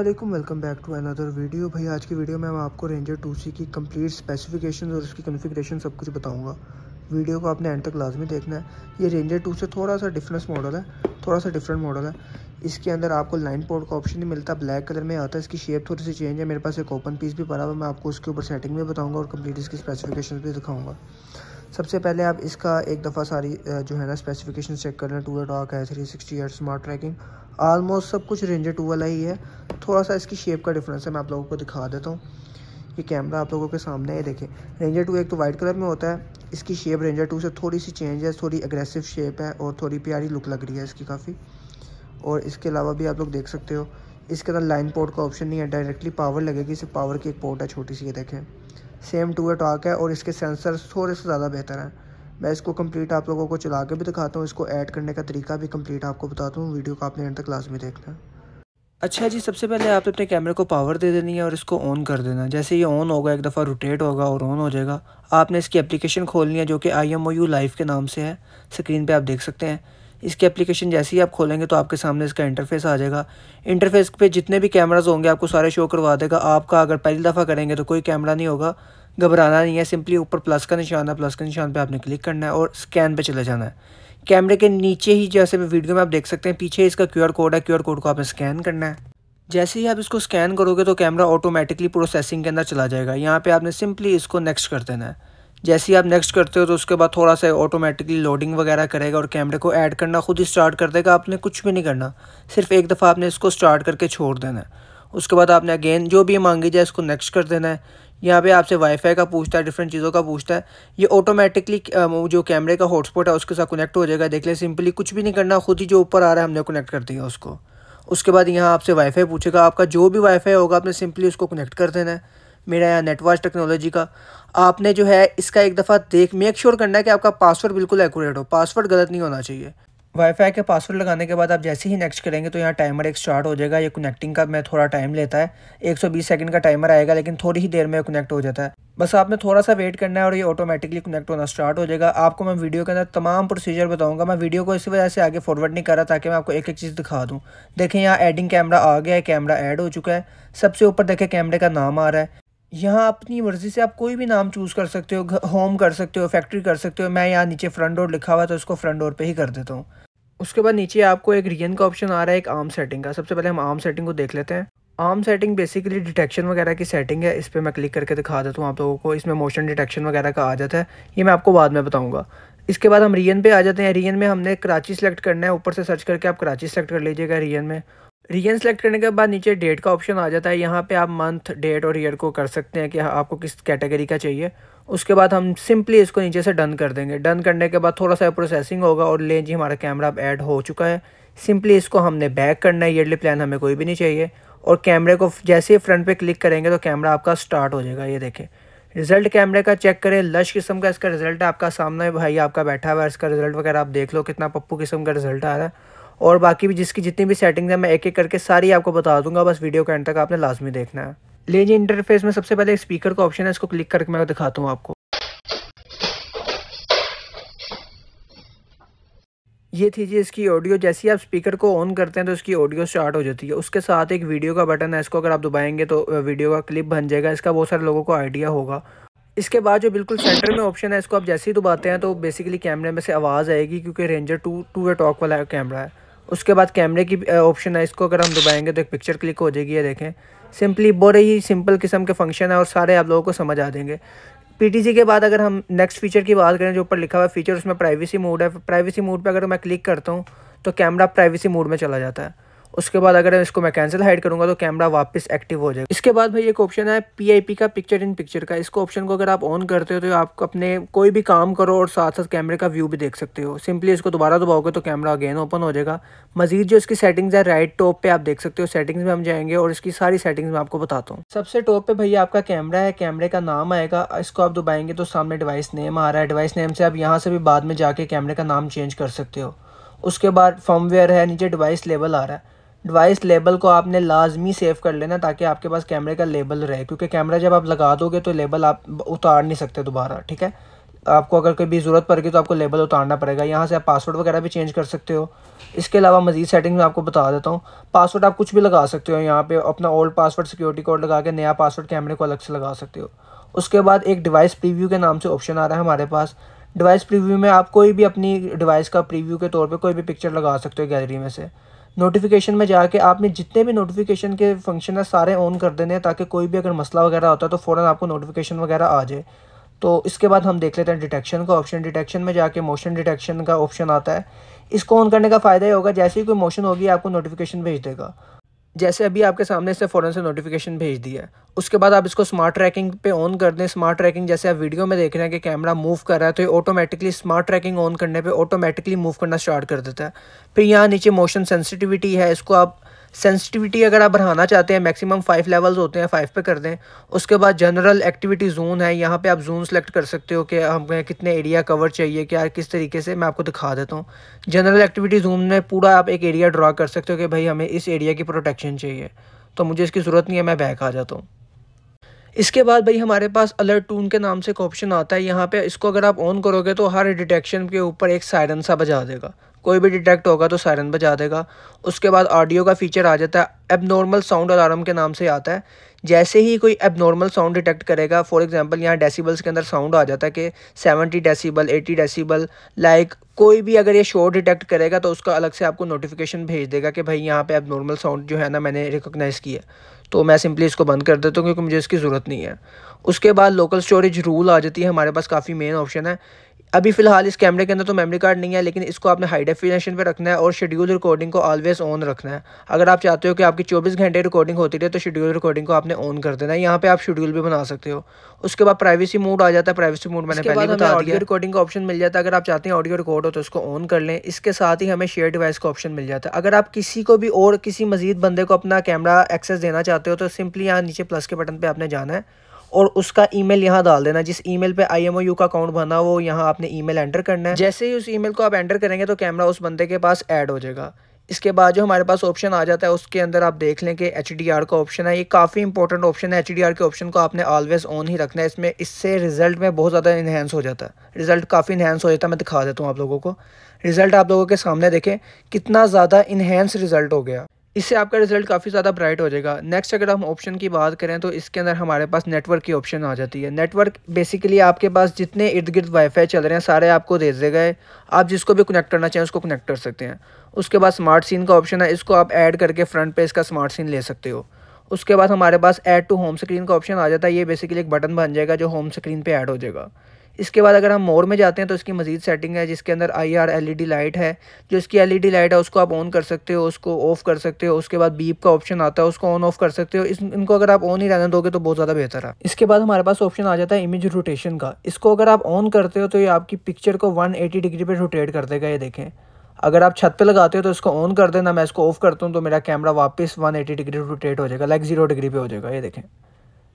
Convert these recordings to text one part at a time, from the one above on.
Aslam welcome back to another video भाई आज की वीडियो में मैं आपको रेंजर टू सी की कंप्लीट स्पेसिफिकेशन और उसकी कन्फिग्रेशन सब कुछ बताऊंगा वीडियो को आपने एंड तक लाजमी देखना है ये रेंजर टू से थोड़ा सा डिफरेंस मॉडल है थोड़ा सा डिफरेंट मॉडल है इसके अंदर आपको लाइन पोर्ट का ऑप्शन नहीं मिलता ब्लैक कलर में आता है इसकी शेप थोड़ी सी चेंज है मेरे पास एक ओपन पीस भी पड़ा हुआ मैं आपको उसके ऊपर सेटिंग भी बताऊँगा और कम्प्लीट इसकी स्पेसिफिकेशन भी दिखाऊँगा सबसे पहले आप इसका एक दफ़ा सारी जो है ना स्पेसिफिकेशन चेक कर लें टू एट ऑक है three sixty eight smart tracking almost सब कुछ रेंजर टू वाला ही है थोड़ा सा इसकी शेप का डिफरेंस है मैं आप लोगों को दिखा देता हूँ ये कैमरा आप लोगों के सामने है देखें रेंजर टू एक तो वाइट कलर में होता है इसकी शेप रेंजर टू से थोड़ी सी चेंज है थोड़ी एग्रेसिव शेप है और थोड़ी प्यारी लुक लग रही है इसकी काफ़ी और इसके अलावा भी आप लोग देख सकते हो इसके अंदर लाइन पोर्ट का ऑप्शन नहीं है डायरेक्टली पावर लगेगी सिर्फ पावर की एक पोर्ट है छोटी सी ये देखें सेम टू एट आक है और इसके सेंसर थोड़े से ज़्यादा बेहतर हैं मैं इसको कंप्लीट आप लोगों को चला के भी दिखाता हूँ इसको ऐड करने का तरीका भी कंप्लीट आपको बताता हूँ वीडियो को आपने एंड तक में देखना है अच्छा जी सबसे पहले आप अपने कैमरे को पावर दे देनी है और इसको ऑन कर देना जैसे ये ऑन होगा एक दफ़ा रोटेट होगा और ऑन हो जाएगा आपने इसकी एप्लीकेशन खोलनी है जो कि I M O U life के नाम से है स्क्रीन पे आप देख सकते हैं इसकी एप्लीकेशन जैसे ही आप खोलेंगे तो आपके सामने इसका इंटरफेस आ जाएगा इंटरफेस पर जितने भी कैमराज होंगे आपको सारे शो करवा देगा आपका अगर पहली दफ़ा करेंगे तो कोई कैमरा नहीं होगा घबराना नहीं है सिंपली ऊपर प्लस का निशान है प्लस का निशान पर आपने क्लिक करना है और स्कैन पर चले जाना है कैमरे के नीचे ही जैसे मैं वीडियो में आप देख सकते हैं पीछे इसका क्यू कोड है क्यू कोड को आपने स्कैन करना है जैसे ही आप इसको स्कैन करोगे तो कैमरा ऑटोमेटिकली प्रोसेसिंग के अंदर चला जाएगा यहाँ पे आपने सिंपली इसको नेक्स्ट कर देना है जैसे ही आप नेक्स्ट करते हो तो उसके बाद थोड़ा सा ऑटोमेटिकली लोडिंग वगैरह करेगा और कैमरे को ऐड करना खुद ही स्टार्ट कर देगा आपने कुछ भी नहीं करना सिर्फ एक दफ़ा आपने इसको स्टार्ट करके छोड़ देना है उसके बाद आपने अगेन जो भी मांगी जाए इसको नेक्स्ट कर देना है यहाँ पे आपसे वाईफाई का पूछता है डिफरेंट चीज़ों का पूछता है ये ऑटोमेटिकली जो कैमरे का हॉटस्पॉट है उसके साथ कनेक्ट हो जाएगा देख ले सिंपली कुछ भी नहीं करना खुद ही जो ऊपर आ रहा है हमने कनेक्ट कर दिया उसको उसके बाद यहाँ आपसे वाईफाई पूछेगा आपका जो भी वाईफाई होगा आपने सिंपली उसको कनेक्ट कर देना है मेरा यहाँ नेटवर्क टेक्नोलॉजी का आपने जो है इसका एक दफ़ा देख मेक श्योर करना है कि आपका पासवर्ड बिल्कुल एक्यूरेट हो पासवर्ड गलत नहीं होना चाहिए वाईफाई के पासवर्ड लगाने के बाद आप जैसे ही नेक्स्ट करेंगे तो यहाँ टाइमर एक स्टार्ट हो जाएगा ये कनेक्टिंग का मैं थोड़ा टाइम लेता है 120 सेकंड का टाइमर आएगा लेकिन थोड़ी ही देर में कनेक्ट हो जाता है बस आपने थोड़ा सा वेट करना है और ये ऑटोमेटिकली कनेक्ट होना स्टार्ट हो जाएगा आपको मैं वीडियो के अंदर तमाम प्रोसीजर बताऊँगा मैं वीडियो को इसी वजह से आगे फॉरवर्ड नहीं कर रहा ताकि मैं आपको एक एक चीज़ दिखा दूँ देखें यहाँ एडिंग कैमरा आ गया है कैमरा ऐड हो चुका है सबसे ऊपर देखें कैमरे का नाम आ रहा है यहाँ अपनी मर्ज़ी से आप कोई भी नाम चूज़ कर सकते हो होम कर सकते हो फैक्ट्री कर सकते हो मैं यहाँ नीचे फ्रंट डोर लिखा हुआ तो उसको फ्रंट डोर पे ही कर देता हूँ उसके बाद नीचे आपको एक रियन का ऑप्शन आ रहा है एक आम सेटिंग का सबसे पहले हम आर्म सेटिंग को देख लेते हैं आम सेटिंग बेसिकली डिटेक्शन वगैरह की सेटिंग है इस पर मैं क्लिक करके दिखा देता हूँ आप लोगों को इसमें मोशन डिटेक्शन वगैरह का आ जाता है ये मैं आपको बाद में बताऊँगा इसके बाद हम रियन पे आ जाते हैं रियन में हमने कराची सेलेक्ट करना है ऊपर से सर्च करके आप कराची सेलेक्ट कर लीजिएगा रियन में रीजन सेलेक्ट करने के बाद नीचे डेट का ऑप्शन आ जाता है यहाँ पे आप मंथ डेट और ईयर को कर सकते हैं कि आपको किस कैटेगरी का चाहिए उसके बाद हम सिंपली इसको नीचे से डन कर देंगे डन करने के बाद थोड़ा सा प्रोसेसिंग होगा और लें जी हमारा कैमरा अब ऐड हो चुका है सिंपली इसको हमने बैक करना है ईयरली प्लान हमें कोई भी नहीं चाहिए और कैमरे को जैसे ही फ्रंट पर क्लिक करेंगे तो कैमरा आपका स्टार्ट हो जाएगा ये देखें रिजल्ट कैमरे का चेक करें लश किस्म का इसका रिजल्ट है आपका सामने भाई आपका बैठा हुआ है इसका रिजल्ट वगैरह आप देख लो कितना पप्पू किस्म का रिजल्ट आ रहा है और बाकी भी जिसकी जितनी भी सेटिंग्स हैं मैं एक एक करके सारी आपको बता दूंगा बस वीडियो का एंड तक आपने लाजमी देखना है ले जी इंटरफेस में सबसे पहले स्पीकर का ऑप्शन है इसको क्लिक करके मैं दिखाता हूँ आपको ये थी जी इसकी ऑडियो जैसे ही आप स्पीकर को ऑन करते हैं तो इसकी ऑडियो स्टार्ट हो जाती है उसके साथ एक वीडियो का बटन है इसको अगर आप दबाएंगे तो वीडियो का क्लिप बन जाएगा इसका बहुत सारे लोगों को आइडिया होगा इसके बाद जो बिल्कुल सेंटर में ऑप्शन है इसको आप जैसे ही दबाते हैं तो बेसिकली कैमरे में से आवाज़ आएगी क्योंकि Ranger two two way talk वाला कैमरा है उसके बाद कैमरे की ऑप्शन है इसको अगर हम दबाएंगे तो एक पिक्चर क्लिक हो जाएगी ये देखें सिंपली बड़े ही सिंपल किस्म के फंक्शन है और सारे आप लोगों को समझ आ देंगे पीटीसी के बाद अगर हम नेक्स्ट फीचर की बात करें जो ऊपर लिखा हुआ है फीचर उसमें प्राइवेसी मोड है प्राइवेसी मोड पर अगर मैं क्लिक करता हूँ तो कैमरा प्राइवेसी मोड में चला जाता है उसके बाद अगर इसको मैं कैंसिल हाइड करूँगा तो कैमरा वापस एक्टिव हो जाएगा इसके बाद भाई एक ऑप्शन है पी का पिक्चर इन पिक्चर का इसको ऑप्शन को अगर आप ऑन करते हो तो आप अपने कोई भी काम करो और साथ साथ कैमरे का व्यू भी देख सकते हो सिंपली इसको दोबारा दबाओगे तो कैमरा अगेन ओपन हो जाएगा मजीद जो इसकी सेटिंग्स है राइट टॉप पे आप देख सकते हो सेटिंग्स में हम जाएंगे और इसकी सारी सेटिंग्स में आपको बताता हूँ सबसे टॉप पे भैया आपका कैमरा है कैमरे का नाम आएगा इसको आप दबाएंगे तो सामने डिवाइस नेम आ रहा है डिवाइस नेम से आप यहाँ से भी बाद में जाके कैमरे का नाम चेंज कर सकते हो उसके बाद फॉर्मवेयर है नीचे डिवाइस लेवल आ रहा है डिवाइस लेबल को आपने लाजमी सेव कर लेना ताकि आपके पास कैमरे का लेबल रहे क्योंकि कैमरा जब आप लगा दोगे तो लेबल आप उतार नहीं सकते दोबारा ठीक है आपको अगर कभी ज़रूरत पड़ेगी तो आपको लेबल उतारना पड़ेगा यहाँ से आप पासवर्ड वगैरह भी चेंज कर सकते हो इसके अलावा मजीद सेटिंग में आपको बता देता हूँ पासवर्ड आप कुछ भी लगा सकते हो यहाँ पे अपना ओल्ड पासवर्ड सिक्योरिटी कोड लगा के नया पासवर्ड कैमरे को अलग से लगा सकते हो उसके बाद एक डिवाइस प्रीव्यू के नाम से ऑप्शन आ रहा है हमारे पास डिवाइस प्रीव्यू में आप कोई भी अपनी डिवाइस का प्रीव्यू के तौर पर कोई भी पिक्चर लगा सकते हो गैलरी में से नोटिफिकेशन में जाके आपने जितने भी नोटिफिकेशन के फंक्शन है सारे ऑन कर देने हैं ताकि कोई भी अगर मसला वगैरह होता है तो फ़ौरन आपको नोटिफिकेशन वगैरह आ जाए तो इसके बाद हम देख लेते हैं डिटेक्शन का ऑप्शन डिटेक्शन में जाके मोशन डिटेक्शन का ऑप्शन आता है इसको ऑन करने का फ़ायदा ही होगा जैसे ही कोई मोशन होगी आपको नोटिफिकेशन भेज देगा जैसे अभी आपके सामने इसे फ़ौरन से नोटिफिकेशन भेज दिया है उसके बाद आप इसको स्मार्ट ट्रैकिंग पे ऑन कर दें स्मार्ट ट्रैकिंग जैसे आप वीडियो में देख रहे हैं कि कैमरा मूव कर रहा है तो ये ऑटोमेटिकली स्मार्ट ट्रैकिंग ऑन करने पे ऑटोमेटिकली मूव करना स्टार्ट कर देता है फिर यहाँ नीचे मोशन सेंसिटिविटी है इसको आप सेंसिटिविटी अगर आप बढ़ाना चाहते हैं मैक्सिमम फाइव लेवल्स होते हैं फाइव पे कर दें उसके बाद जनरल एक्टिविटी जोन है यहाँ पे आप जोन सेलेक्ट कर सकते हो कि हमें कितने एरिया कवर चाहिए क्या किस तरीके से मैं आपको दिखा देता हूँ जनरल एक्टिविटी जोन में पूरा आप एक एरिया ड्रा कर सकते हो कि भाई हमें इस एरिया की प्रोटेक्शन चाहिए तो मुझे इसकी ज़रूरत नहीं है मैं बैक आ जाता हूँ इसके बाद भाई हमारे पास अलर्ट टून के नाम से एक ऑप्शन आता है यहाँ पे इसको अगर आप ऑन करोगे तो हर डिटेक्शन के ऊपर एक साइडन सा बजा देगा कोई भी डिटेक्ट होगा तो सायरन बजा देगा उसके बाद ऑडियो का फीचर आ जाता है एबनॉर्मल साउंड अलार्म के नाम से आता है जैसे ही कोई एबनॉर्मल साउंड डिटेक्ट करेगा फॉर एग्जांपल यहाँ डेसिबल्स के अंदर साउंड आ जाता है कि 70 डेसिबल 80 डेसिबल लाइक कोई भी अगर ये शोर डिटेक्ट करेगा तो उसका अलग से आपको नोटिफिकेशन भेज देगा कि भाई यहाँ पे एबनॉर्मल साउंड जो है ना मैंने रिकोगनाइज़ किया तो मैं सिंपली इसको बंद कर देता हूँ क्योंकि मुझे इसकी ज़रूरत नहीं है उसके बाद लोकल स्टोरेज रूल आ जाती है हमारे पास काफ़ी मेन ऑप्शन है अभी फिलहाल इस कैमरे के अंदर तो मेमोरी कार्ड नहीं है लेकिन इसको आपने हाई डेफिनेशन पे रखना है और शेड्यूल रिकॉर्डिंग को ऑलवेज ऑन रखना है अगर आप चाहते हो कि आपकी 24 घंटे रिकॉर्डिंग होती रहे तो शेड्यूल रिकॉर्डिंग को आपने ऑन कर देना है यहाँ पे आप शेड्यूल भी बना सकते हो उसके बाद प्राइवेसी मूड आ जाता है प्राइवेसी मूड मैंने पहले बता ऑडियो रिकॉर्डिंग का ऑप्शन मिल जाता है अगर आप चाहते हैं ऑडियो रिकॉर्ड हो तो उसको ऑन कर लें इसके साथ ही हमें शेयर डिवाइस का ऑप्शन मिल जाता है अगर आप किसी को भी और किसी मजीद बंदे को अपना कैमरा एक्सेस देना चाहते हो तो सिंपली यहाँ नीचे प्लस के बटन पर आपने जाना है और उसका ईमेल यहाँ डाल देना जिस ईमेल पे यू का अकाउंट बना वो यहाँ आपने ईमेल एंटर करना है जैसे ही उस ईमेल को आप एंटर करेंगे तो कैमरा उस बंदे के पास ऐड हो जाएगा इसके बाद जो हमारे पास ऑप्शन आ जाता है उसके अंदर आप देख लें कि एच का ऑप्शन है ये काफ़ी इंपॉर्टेंट ऑप्शन है एच के ऑप्शन को आपने ऑलवेज ऑन ही रखना है इसमें इससे रिजल्ट में बहुत ज़्यादा इन्हेंस हो जाता है रिजल्ट काफ़ी इन्हेंस हो जाता है मैं दिखा देता हूँ आप लोगों को रिज़ल्ट आप लोगों के सामने देखें कितना ज़्यादा इन्हेंस रिज़ल्ट हो गया इससे आपका रिजल्ट काफ़ी ज़्यादा ब्राइट हो जाएगा नेक्स्ट अगर हम ऑप्शन की बात करें तो इसके अंदर हमारे पास नेटवर्क की ऑप्शन आ जाती है नेटवर्क बेसिकली आपके पास जितने इर्द गिर्द वाईफाई चल रहे हैं सारे आपको दे दिए गए आप जिसको भी कनेक्ट करना चाहें उसको कनेक्ट कर सकते हैं उसके बाद स्मार्ट सीन का ऑप्शन है इसको आप ऐड करके फ्रंट पे इसका स्मार्ट सीन ले सकते हो उसके बाद हमारे पास ऐड टू होम स्क्रीन का ऑप्शन आ जाता है ये बेसिकली एक बटन बन जाएगा जो होम स्क्रीन पर ऐड हो जाएगा इसके बाद अगर हम मोर में जाते हैं तो इसकी मज़ीद सेटिंग है जिसके अंदर I R L E D light है जो इसकी एल ई डी लाइट है उसको आप ऑन कर सकते हो उसको ऑफ़ कर सकते हो उसके बाद बीप का ऑप्शन आता है उसको ऑन ऑफ कर सकते हो इस इनको अगर आप ऑन ही रहने दोगे तो बहुत ज़्यादा बेहतर है इसके बाद हमारे पास ऑप्शन आ जाता है इमेज रोटेशन का इसको अगर आप ऑन करते हो तो ये आपकी पिक्चर को वन एटी डिग्री पर रोटेट कर देगा ये देखें अगर आप छत पे लगाते हो तो इसको ऑन कर देना मैं इसको ऑफ करता हूँ तो मेरा कैमरा वापस 180 डिग्री रोटेट हो जाएगा लाइक जीरो डिग्री पे हो जाएगा ये देखें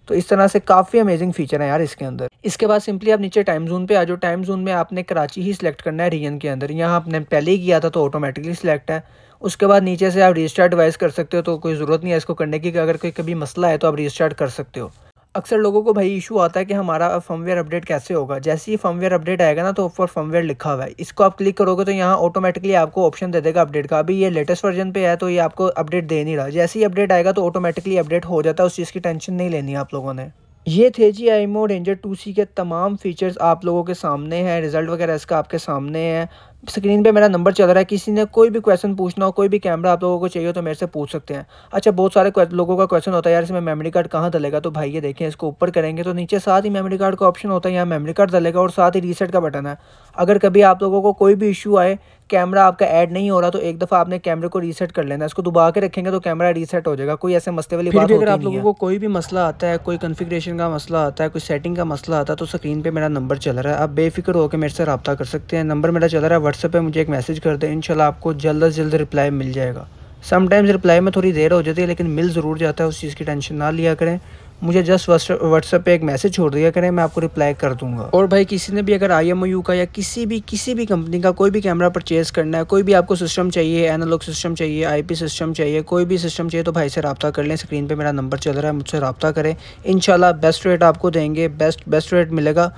तो इस तरह से काफ़ी अमेजिंग फीचर है यार इसके अंदर इसके बाद सिंपली आप नीचे टाइम जोन पे आ जाओ टाइम जोन में आपने कराची ही सिलेक्ट करना है रीजन के अंदर यहाँ आपने पहले ही किया था तो ऑटोमेटिकली सिलेक्ट है उसके बाद नीचे से आप रिस्टार्ट डिवाइस कर सकते हो तो कोई ज़रूरत नहीं है इसको करने की अगर कोई कभी मसला है तो आप रिस्टार्ट कर सकते हो अक्सर लोगों को भाई इशू आता है कि हमारा फर्मवेयर अपडेट कैसे होगा जैसे ही फर्मवेयर अपडेट आएगा ना तो ऊपर फर्मवेयर लिखा हुआ है इसको आप क्लिक करोगे तो यहाँ ऑटोमेटिकली आपको ऑप्शन दे देगा अपडेट का अभी ये लेटेस्ट वर्जन पे है तो ये आपको अपडेट दे नहीं रहा जैसे ही अपडेट आएगा तो ऑटोमेटिकली अपडेट हो जाता है उस चीज़ की टेंशन नहीं लेनी आप लोगों ने ये थे जी I mode Ranger two C के तमाम फीचर्स आप लोगों के सामने हैं रिजल्ट वगैरह इसका आपके सामने है स्क्रीन पे मेरा नंबर चल रहा है किसी ने कोई भी क्वेश्चन पूछना हो कोई भी कैमरा आप लोगों को चाहिए हो तो मेरे से पूछ सकते हैं अच्छा बहुत सारे लोगों का क्वेश्चन होता है यार इसमें मेमोरी कार्ड कहाँ डलेगा तो भाई ये देखें इसको ऊपर करेंगे तो नीचे साथ ही मेमोरी कार्ड का ऑप्शन होता है यहाँ मेमोरी कार्ड डलेगा और साथ ही रीसेट का बटन है अगर कभी आप लोगों को कोई भी इशू आए कैमरा आपका ऐड नहीं हो रहा तो एक दफ़ा आपने कैमरे को रीसेट कर लेना इसको दबा के रखेंगे तो कैमरा रीसेट हो जाएगा कोई ऐसे मसले वाली बात अगर आप लोगों को कोई भी मसला आता है कोई कन्फिग्रेशन का मसला आता है कोई सेटिंग का मसला आता है तो स्क्रीन पर मेरा नंबर चल रहा है आप बेफिक्र होकर मेरे से रबता कर सकते हैं नंबर मेरा चल रहा है व्हाट्सएप पे मुझे एक मैसेज कर दें इनशाला आपको जल्द अज जल्द रिप्लाई मिल जाएगा समटाइम्स रिप्लाई में थोड़ी देर हो जाती है लेकिन मिल ज़रूर जाता है उस चीज़ की टेंशन ना लिया करें मुझे जस्ट व्हाट्सएप पे एक मैसेज छोड़ दिया करें मैं आपको रिप्लाई कर दूंगा और भाई किसी ने भी अगर आई एम यू का या किसी भी किसी भी कंपनी का कोई भी कैमरा परचेज़ करना है कोई भी आपको सिस्टम चाहिए एनालॉग सिस्टम चाहिए आईपी सिस्टम चाहिए कोई भी सिस्टम चाहिए तो भाई से रबा कर लें स्क्रीन पर मेरा नंबर चल रहा है मुझसे रबा करें इन बेस्ट रेट आपको देंगे बेस्ट बेस्ट रेट मिलेगा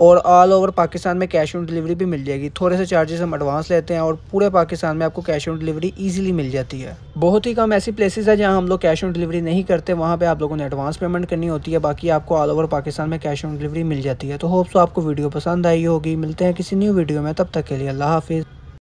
और ऑल ओवर पाकिस्तान में कैश ऑन डिलीवरी भी मिल जाएगी थोड़े से चार्जेस हम एडवांस लेते हैं और पूरे पाकिस्तान में आपको कैश ऑन डिलीवरी ईजिली मिल जाती है बहुत ही कम ऐसी प्लेसेस है जहाँ हम लोग कैश ऑन डिलीवरी नहीं करते वहाँ पर आप लोगों ने एडवांस पेमेंट करनी होती है बाकी आपको ऑल ओवर पाकिस्तान में कैश ऑन डिलीवरी मिल जाती है तो होप्स आपको वीडियो पसंद आई होगी मिलते हैं किसी न्यू वीडियो में तब तक के लिए अल्लाह हाफिज़